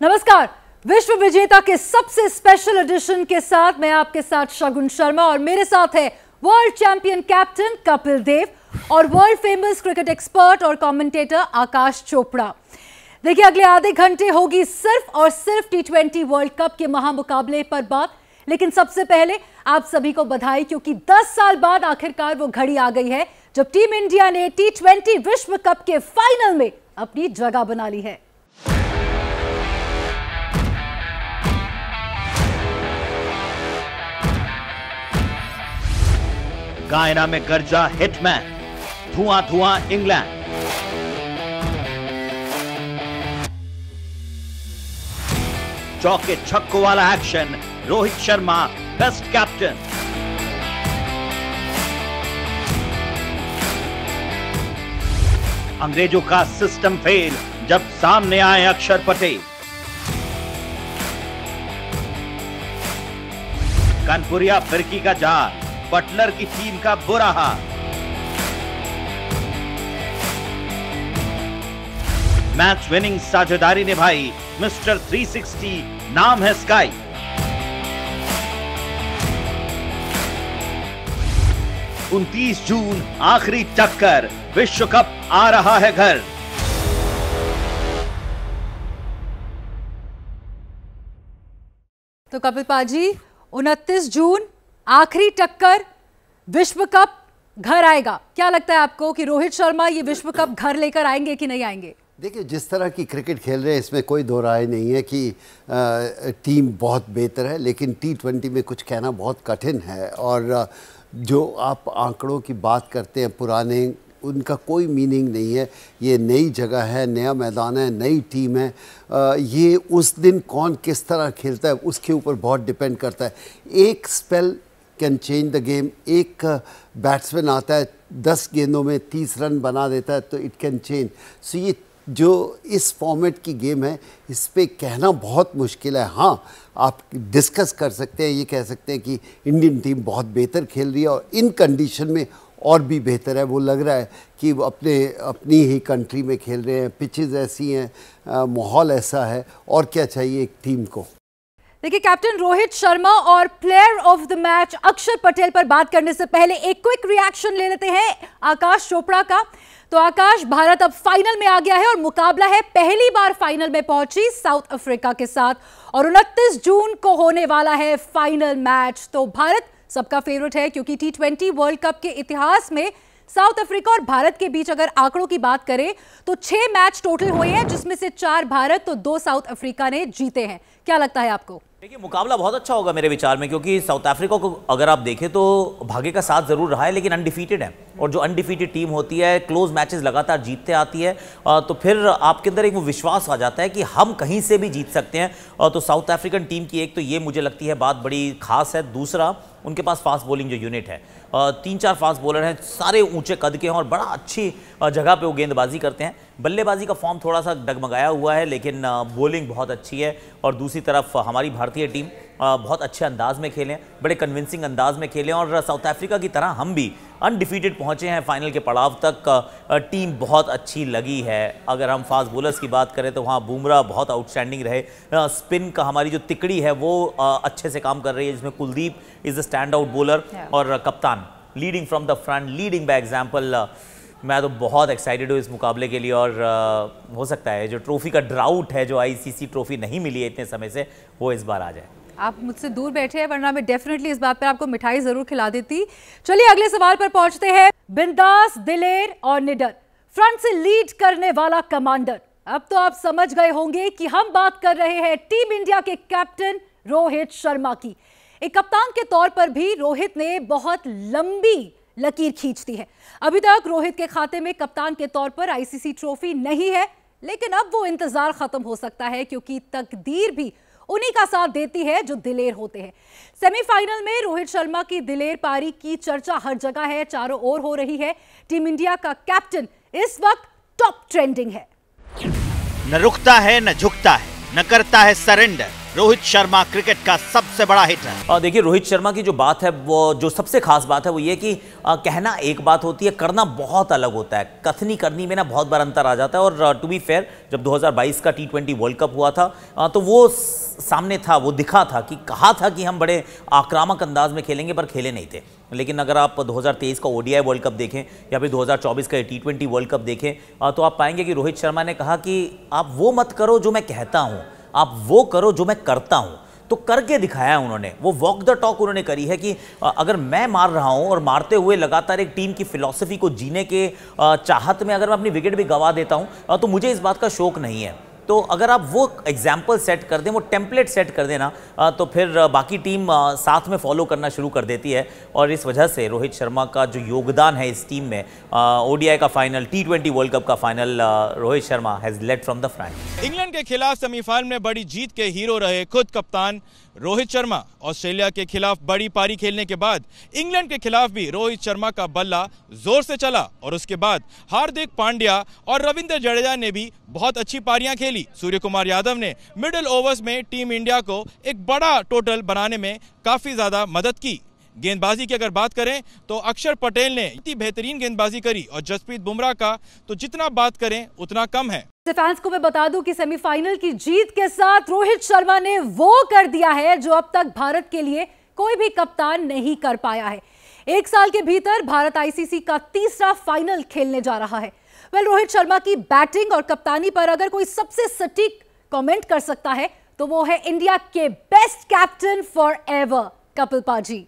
नमस्कार विश्व विजेता के सबसे स्पेशल एडिशन के साथ मैं आपके साथ शगुन शर्मा और मेरे साथ है world champion captain Kapil Dev और वर्ल्ड फेमस क्रिकेट एक्सपर्ट और कमेंटेटर आकाश चोपड़ा देखिए अगले आधे घंटे होगी सिर्फ और सिर्फ टी ट्वेंटी वर्ल्ड कप के महामुकाबले पर बात लेकिन सबसे पहले आप सभी को बधाई क्योंकि 10 साल बाद आखिरकार वो घड़ी आ गई है जब टीम इंडिया ने टी ट्वेंटी विश्व कप के फाइनल में अपनी जगह बना ली है कायना में गर्जा हिटमैन धुआं धुआं इंग्लैंड चौके छक्को वाला action Rohit Sharma best captain अंग्रेजों का सिस्टम फेल जब सामने आए अक्षर पटेल कानपुरिया फिरकी का जाल बटलर की टीम का बुरा हाल मैच विनिंग साझेदारी निभाई मिस्टर 360 नाम है स्काई उनतीस जून आखिरी टक्कर विश्व कप आ रहा है घर तो कपिल पाजी 29 जून आखिरी टक्कर विश्व कप घर आएगा क्या लगता है आपको कि रोहित शर्मा ये विश्व कप घर लेकर आएंगे कि नहीं आएंगे देखिए जिस तरह की क्रिकेट खेल रहे हैं इसमें कोई दो राय नहीं है कि टीम बहुत बेहतर है लेकिन टी ट्वेंटी में कुछ कहना बहुत कठिन है और जो आप आंकड़ों की बात करते हैं पुराने उनका कोई मीनिंग नहीं है ये नई जगह है नया मैदान है नई टीम है आ, ये उस दिन कौन किस तरह खेलता है उसके ऊपर बहुत डिपेंड करता है एक spell can change the game एक बैट्समैन uh, आता है दस गेंदों में तीस रन बना देता है तो इट कैन चेंज सो ये जो इस फॉर्मेट की गेम है इस पर कहना बहुत मुश्किल है हाँ आप डिस्कस कर सकते हैं ये कह सकते हैं कि इंडियन टीम बहुत बेहतर खेल रही है और इन कंडीशन में और भी बेहतर है वो लग रहा है कि अपने अपनी ही कंट्री में खेल रहे हैं पिचेज ऐसी हैं uh, माहौल ऐसा है और क्या चाहिए एक टीम को देखिए कैप्टन रोहित शर्मा और प्लेयर ऑफ द मैच अक्षर पटेल पर बात करने से पहले एक क्विक रिएक्शन ले लेते हैं आकाश चोपड़ा का तो आकाश भारत अब फाइनल में आ गया है और मुकाबला है पहली बार फाइनल में पहुंची साउथ अफ्रीका के साथ और उनतीस जून को होने वाला है फाइनल मैच तो भारत सबका फेवरेट है क्योंकि टी वर्ल्ड कप के इतिहास में साउथ अफ्रीका और भारत के बीच अगर आंकड़ों की बात करें तो छह मैच टोटल हुए हैं जिसमें से चार भारत तो दो साउथ अफ्रीका ने जीते हैं क्या लगता है आपको देखिए मुकाबला बहुत अच्छा होगा मेरे विचार में क्योंकि साउथ अफ्रीका को अगर आप देखें तो भाग्य का साथ ज़रूर रहा है लेकिन अनडिफीटेड है और जो अनडिफीटेड टीम होती है क्लोज मैचेस लगातार जीतते आती है तो फिर आपके अंदर एक वो विश्वास आ जाता है कि हम कहीं से भी जीत सकते हैं तो साउथ अफ्रीकन टीम की एक तो ये मुझे लगती है बात बड़ी खास है दूसरा उनके पास फास्ट बॉलिंग जो यूनिट है तीन चार फास्ट बॉलर हैं सारे ऊंचे कद के हैं और बड़ा अच्छी जगह पे वो गेंदबाजी करते हैं बल्लेबाजी का फॉर्म थोड़ा सा डगमगाया हुआ है लेकिन बॉलिंग बहुत अच्छी है और दूसरी तरफ हमारी भारतीय टीम बहुत अच्छे अंदाज में खेलें बड़े कन्विंसिंग अंदाज में खेलें और साउथ uh, अफ्रीका की तरह हम भी अनडिफीटेड पहुंचे हैं फाइनल के पड़ाव तक टीम uh, uh, बहुत अच्छी लगी है अगर हम फास्ट बोलर्स की बात करें तो वहाँ बुमरा बहुत आउटस्टैंडिंग रहे स्पिन का हमारी जो तिकड़ी है वो अच्छे से काम कर रही है जिसमें Kuldeep is a stand out bowler और कप्तान leading from the front leading by example मैं तो बहुत एक्साइटेड हूँ इस मुकाबले के लिए और हो सकता है जो ट्रॉफी का ड्राउट है जो आईसीसी ट्रॉफी नहीं मिली है इतने समय से वो इस बार आ जाए आप मुझसे दूर बैठे हैं वरना मैं डेफिनेटली इस बात पर आपको मिठाई जरूर खिला देती चलिए अगले सवाल पर पहुंचते हैं बिंदास दिलेर और निडर फ्रंट से लीड करने वाला कमांडर अब तो आप समझ गए होंगे कि हम बात कर रहे हैं टीम इंडिया के कैप्टन रोहित शर्मा की एक कप्तान के तौर पर भी रोहित ने बहुत लंबी लकीर खींचती है अभी तक रोहित के खाते में कप्तान के तौर पर आईसीसी ट्रॉफी नहीं है लेकिन अब वो इंतजार खत्म हो सकता है क्योंकि तकदीर भी उन्हीं का साथ देती है जो दिलेर होते हैं सेमीफाइनल में रोहित शर्मा की दिलेर पारी की चर्चा हर जगह है चारों ओर हो रही है टीम इंडिया का कैप्टन इस वक्त टॉप ट्रेंडिंग है न रुकता है न झुकता है न करता है सरेंडर रोहित शर्मा क्रिकेट का सबसे बड़ा हिट है देखिए रोहित शर्मा की जो बात है वो जो सबसे खास बात है वो ये कि आ, कहना एक बात होती है करना बहुत अलग होता है कथनी करनी में ना बहुत बार अंतर आ जाता है और टू बी फेयर जब 2022 का टी ट्वेंटी वर्ल्ड कप हुआ था आ, तो वो सामने था वो दिखा था कि कहा था कि हम बड़े आक्रामक अंदाज में खेलेंगे पर खेले नहीं थे लेकिन अगर आप 2023 का ओडीआई वर्ल्ड कप देखें या फिर 2024 का टी ट्वेंटी वर्ल्ड कप देखें तो आप पाएंगे कि रोहित शर्मा ने कहा कि आप वो मत करो जो मैं कहता हूँ आप वो करो जो मैं करता हूँ तो करके दिखाया है उन्होंने वो वॉक द टॉक उन्होंने करी है कि अगर मैं मार रहा हूँ और मारते हुए लगातार एक टीम की फिलॉसफी को जीने के चाहत में अगर मैं अपनी विकेट भी गंवा देता हूँ तो मुझे इस बात का शौक नहीं है तो अगर आप वो एग्जाम्पल सेट कर दें वो टेम्पलेट सेट कर देना तो फिर बाकी टीम साथ में फॉलो करना शुरू कर देती है और इस वजह से रोहित शर्मा का जो योगदान है इस टीम में ओडीआई का final T twenty world cup का final Rohit Sharma has led from the front England के खिलाफ सेमीफाइनल में बड़ी जीत के हीरो रहे खुद कप्तान रोहित शर्मा ऑस्ट्रेलिया के खिलाफ बड़ी पारी खेलने के बाद इंग्लैंड के खिलाफ भी रोहित शर्मा का बल्ला जोर से चला और उसके बाद हार्दिक पांड्या और रविंद्र जडेजा ने भी बहुत अच्छी पारियां खेली सूर्य कुमार यादव ने मिडिल ओवर्स में टीम इंडिया को एक बड़ा टोटल बनाने में काफी ज्यादा मदद की गेंदबाजी की अगर बात करें तो अक्षर पटेल ने इतनी बेहतरीन गेंदबाजी करी और जसप्रीत बुमराह का तो जितना बात करें उतना कम है फैंस को मैं बता दूं कि सेमीफाइनल की जीत के साथ रोहित शर्मा ने वो कर दिया है जो अब तक भारत के लिए कोई भी कप्तान नहीं कर पाया है एक साल के भीतर भारत आईसीसी का तीसरा फाइनल खेलने जा रहा है वेल well, रोहित शर्मा की बैटिंग और कप्तानी पर अगर कोई सबसे सटीक कमेंट कर सकता है तो वो है इंडिया के best captain for ever Kapil paji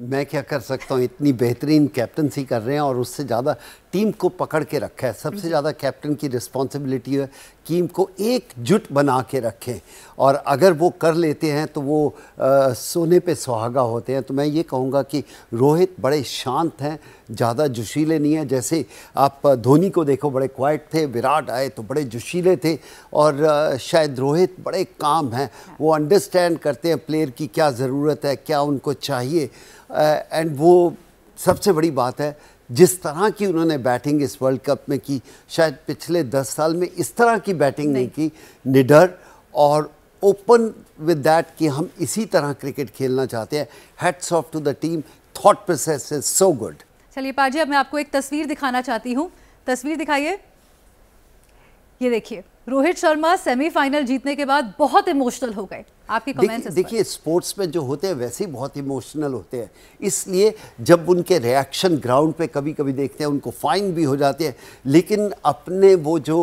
मैं क्या कर सकता हूँ इतनी बेहतरीन कैप्टनसी कर रहे हैं और उससे ज़्यादा टीम को पकड़ के रखा है सबसे ज़्यादा कैप्टन की रिस्पॉन्सिबिलिटी है टीम को एकजुट बना के रखें और अगर वो कर लेते हैं तो वो आ, सोने पे सुहागा होते हैं तो मैं ये कहूँगा कि रोहित बड़े शांत हैं ज़्यादा जुशीले नहीं हैं जैसे आप धोनी को देखो बड़े क्वाइट थे विराट आए तो बड़े जुशीले थे और आ, शायद रोहित बड़े काम हैं वो अंडरस्टैंड करते हैं प्लेयर की क्या ज़रूरत है क्या उनको चाहिए एंड वो सबसे बड़ी बात है जिस तरह की उन्होंने बैटिंग इस वर्ल्ड कप में की शायद पिछले दस साल में इस तरह की बैटिंग नहीं, नहीं की निडर और ओपन विद डैट कि हम इसी तरह क्रिकेट खेलना चाहते हैं heads off to the team thought process is so good चलिए पाजी अब मैं आपको एक तस्वीर दिखाना चाहती हूँ तस्वीर दिखाइए ये देखिए रोहित शर्मा सेमीफाइनल जीतने के बाद बहुत इमोशनल हो गए आपके कमेंट्स देखिए स्पोर्ट्स में जो होते हैं वैसे ही बहुत इमोशनल होते हैं इसलिए जब उनके रिएक्शन ग्राउंड पे कभी कभी देखते हैं उनको फाइन भी हो जाते हैं लेकिन अपने वो जो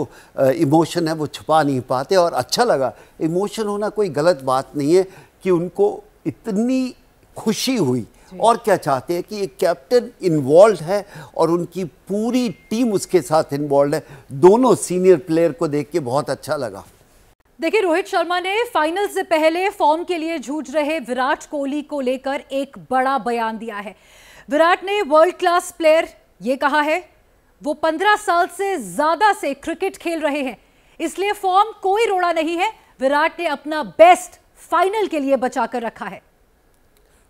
इमोशन है वो छुपा नहीं पाते और अच्छा लगा इमोशन होना कोई गलत बात नहीं है कि उनको इतनी खुशी हुई और क्या चाहते हैं कि एक कैप्टन इन्वॉल्व है और उनकी पूरी टीम उसके साथ इन्वॉल्व है दोनों सीनियर प्लेयर को देख के बहुत अच्छा लगा देखिए रोहित शर्मा ने फाइनल से पहले फॉर्म के लिए जूझ रहे विराट कोहली को लेकर एक बड़ा बयान दिया है विराट ने वर्ल्ड क्लास प्लेयर ये कहा है वो पंद्रह साल से ज्यादा से क्रिकेट खेल रहे हैं इसलिए फॉर्म कोई रोड़ा नहीं है विराट ने अपना बेस्ट फाइनल के लिए बचाकर रखा है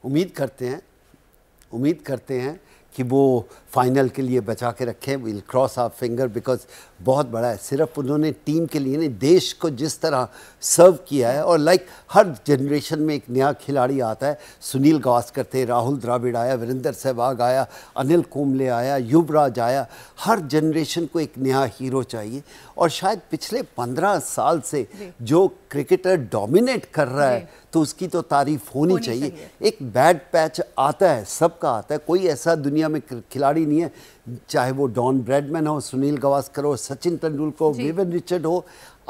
उम्मीद करते हैं उम्मीद करते हैं कि वो फाइनल के लिए बचा के रखें will cross our finger because बहुत बड़ा है सिर्फ उन्होंने टीम के लिए नहीं देश को जिस तरह सर्व किया है और लाइक like, हर जनरेशन में एक नया खिलाड़ी आता है सुनील गावस्कर थे राहुल द्राविड आया वीरेंद्र सहवाग आया अनिल कुंबले आया युवराज आया हर जनरेशन को एक नया हीरो चाहिए और शायद पिछले पंद्रह साल से जो क्रिकेटर डोमिनेट कर रहा है तो उसकी तो तारीफ होनी, होनी चाहिए।, चाहिए एक बैड पैच आता है सबका आता है कोई ऐसा दुनिया दुनिया में खिलाड़ी नहीं है चाहे वो डॉन ब्रेडमैन हो सुनील गवास्कर हो सचिन तेंदुलकर हो विवेन रिचर्ड हो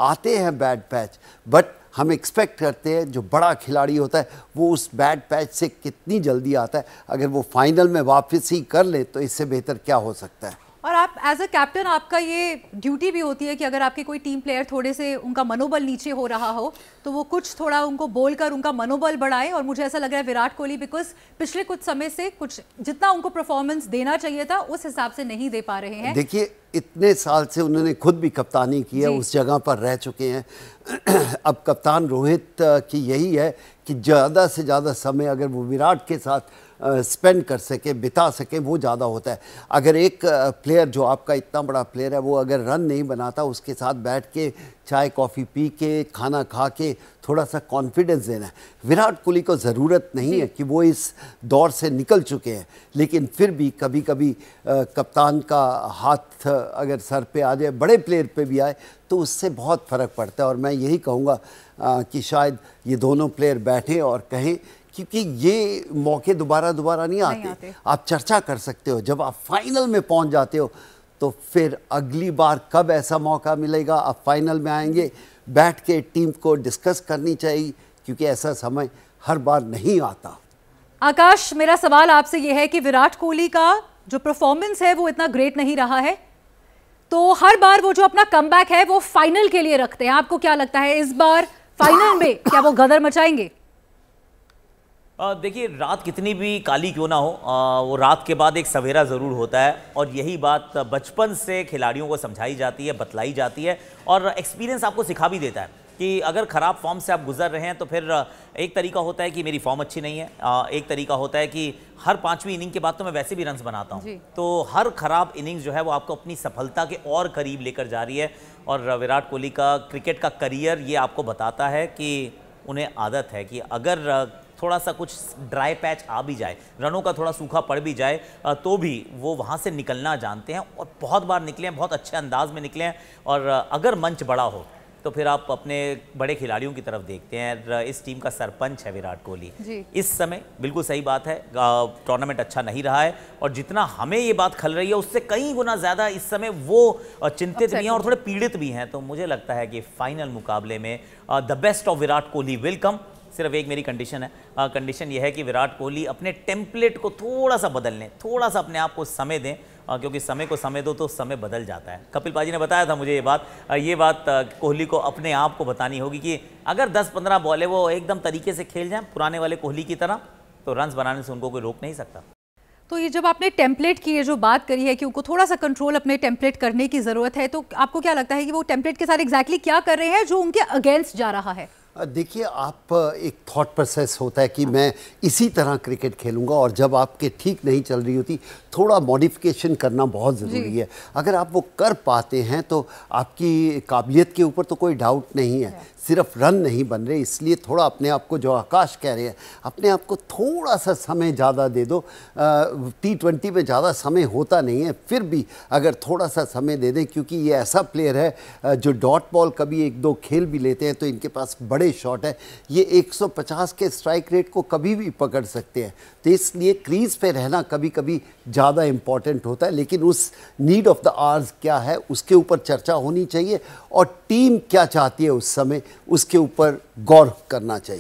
आते हैं बैड पैच बट हम एक्सपेक्ट करते हैं जो बड़ा खिलाड़ी होता है वो उस बैड पैच से कितनी जल्दी आता है अगर वो फाइनल में वापसी कर ले तो इससे बेहतर क्या हो सकता है और आप एज अ कैप्टन आपका ये ड्यूटी भी होती है कि अगर आपके कोई टीम प्लेयर थोड़े से उनका मनोबल नीचे हो रहा हो तो वो कुछ थोड़ा उनको बोलकर उनका मनोबल बढ़ाएं और मुझे ऐसा लग रहा है विराट कोहली बिकॉज पिछले कुछ समय से कुछ जितना उनको परफॉर्मेंस देना चाहिए था उस हिसाब से नहीं दे पा रहे हैं देखिए इतने साल से उन्होंने खुद भी कप्तानी की है उस जगह पर रह चुके हैं अब कप्तान रोहित की यही है कि ज़्यादा से ज़्यादा समय अगर वो विराट के साथ स्पेंड कर सके बिता सके वो ज़्यादा होता है अगर एक प्लेयर जो आपका इतना बड़ा प्लेयर है वो अगर रन नहीं बनाता उसके साथ बैठ के चाय कॉफ़ी पी के खाना खा के थोड़ा सा कॉन्फिडेंस देना है विराट कोहली को ज़रूरत नहीं है कि वो इस दौर से निकल चुके हैं लेकिन फिर भी कभी कभी कप्तान का हाथ अगर सर पे आ जाए बड़े प्लेयर पे भी आए तो उससे बहुत फ़र्क पड़ता है और मैं यही कहूँगा कि शायद ये दोनों प्लेयर बैठें और कहें क्योंकि ये मौके दोबारा दोबारा नहीं आते, नहीं आते। आप चर्चा कर सकते हो जब आप फाइनल में पहुँच जाते हो तो फिर अगली बार कब ऐसा मौका मिलेगा अब फाइनल में आएंगे बैठ के टीम को डिस्कस करनी चाहिए क्योंकि ऐसा समय हर बार नहीं आता आकाश मेरा सवाल आपसे यह है कि विराट कोहली का जो परफॉर्मेंस है वो इतना ग्रेट नहीं रहा है तो हर बार वो जो अपना कम है वो फाइनल के लिए रखते हैं आपको क्या लगता है इस बार फाइनल में क्या वो गदर मचाएंगे देखिए रात कितनी भी काली क्यों ना हो आ, वो रात के बाद एक सवेरा ज़रूर होता है और यही बात बचपन से खिलाड़ियों को समझाई जाती है बतलाई जाती है और एक्सपीरियंस आपको सिखा भी देता है कि अगर ख़राब फॉर्म से आप गुजर रहे हैं तो फिर एक तरीका होता है कि मेरी फॉर्म अच्छी नहीं है एक तरीका होता है कि हर पाँचवीं इनिंग के बाद तो मैं वैसे भी रन्स बनाता हूँ तो हर ख़राब इनिंग्स जो है वो आपको अपनी सफलता के और करीब लेकर जा रही है और विराट कोहली का क्रिकेट का करियर ये आपको बताता है कि उन्हें आदत है कि अगर थोड़ा सा कुछ ड्राई पैच आ भी जाए रनों का थोड़ा सूखा पड़ भी जाए तो भी वो वहाँ से निकलना जानते हैं और बहुत बार निकले हैं बहुत अच्छे अंदाज में निकले हैं और अगर मंच बड़ा हो तो फिर आप अपने बड़े खिलाड़ियों की तरफ देखते हैं इस टीम का सरपंच है विराट कोहली इस समय बिल्कुल सही बात है टूर्नामेंट अच्छा नहीं रहा है और जितना हमें ये बात खल रही है उससे कई गुना ज़्यादा इस समय वो चिंतित भी हैं और थोड़े पीड़ित भी हैं तो मुझे लगता है कि फाइनल मुकाबले में the best of Virat Kohli welcome सिर्फ एक मेरी कंडीशन है कंडीशन यह है कि विराट कोहली अपने टेम्पलेट को थोड़ा सा बदल लें थोड़ा सा अपने आप को समय दें आ, क्योंकि समय को समय दो तो समय बदल जाता है कपिल पाजी ने बताया था मुझे ये बात आ, ये बात कोहली को अपने आप को बतानी होगी कि अगर 10-15 बॉले वो एकदम तरीके से खेल जाएं पुराने वाले कोहली की तरह तो रन्स बनाने से उनको कोई रोक नहीं सकता तो ये जब आपने टेम्पलेट की ये जो बात करी है कि उनको थोड़ा सा कंट्रोल अपने टेम्पलेट करने की ज़रूरत है तो आपको क्या लगता है कि वो टेम्पलेट के साथ एग्जैक्टली exactly क्या कर रहे हैं जो उनके अगेंस्ट जा रहा है देखिए आप एक थॉट प्रोसेस होता है कि मैं इसी तरह क्रिकेट खेलूंगा और जब आपके ठीक नहीं चल रही होती थोड़ा मॉडिफिकेशन करना बहुत ज़रूरी है अगर आप वो कर पाते हैं तो आपकी काबिलियत के ऊपर तो कोई डाउट नहीं है सिर्फ रन नहीं बन रहे इसलिए थोड़ा अपने आप को जो आकाश कह रहे हैं अपने आप को थोड़ा सा समय ज़्यादा दे दो टी ट्वेंटी में ज़्यादा समय होता नहीं है फिर भी अगर थोड़ा सा समय दे दें क्योंकि ये ऐसा प्लेयर है जो डॉट बॉल कभी एक दो खेल भी लेते हैं तो इनके पास बड़े शॉट है ये 150 के स्ट्राइक रेट को कभी भी पकड़ सकते हैं तो इसलिए क्रीज पे रहना कभी कभी ज़्यादा इम्पॉर्टेंट होता है लेकिन उस नीड ऑफ द आर्स क्या है उसके ऊपर चर्चा होनी चाहिए और टीम क्या चाहती है उस समय उसके ऊपर गौर करना चाहिए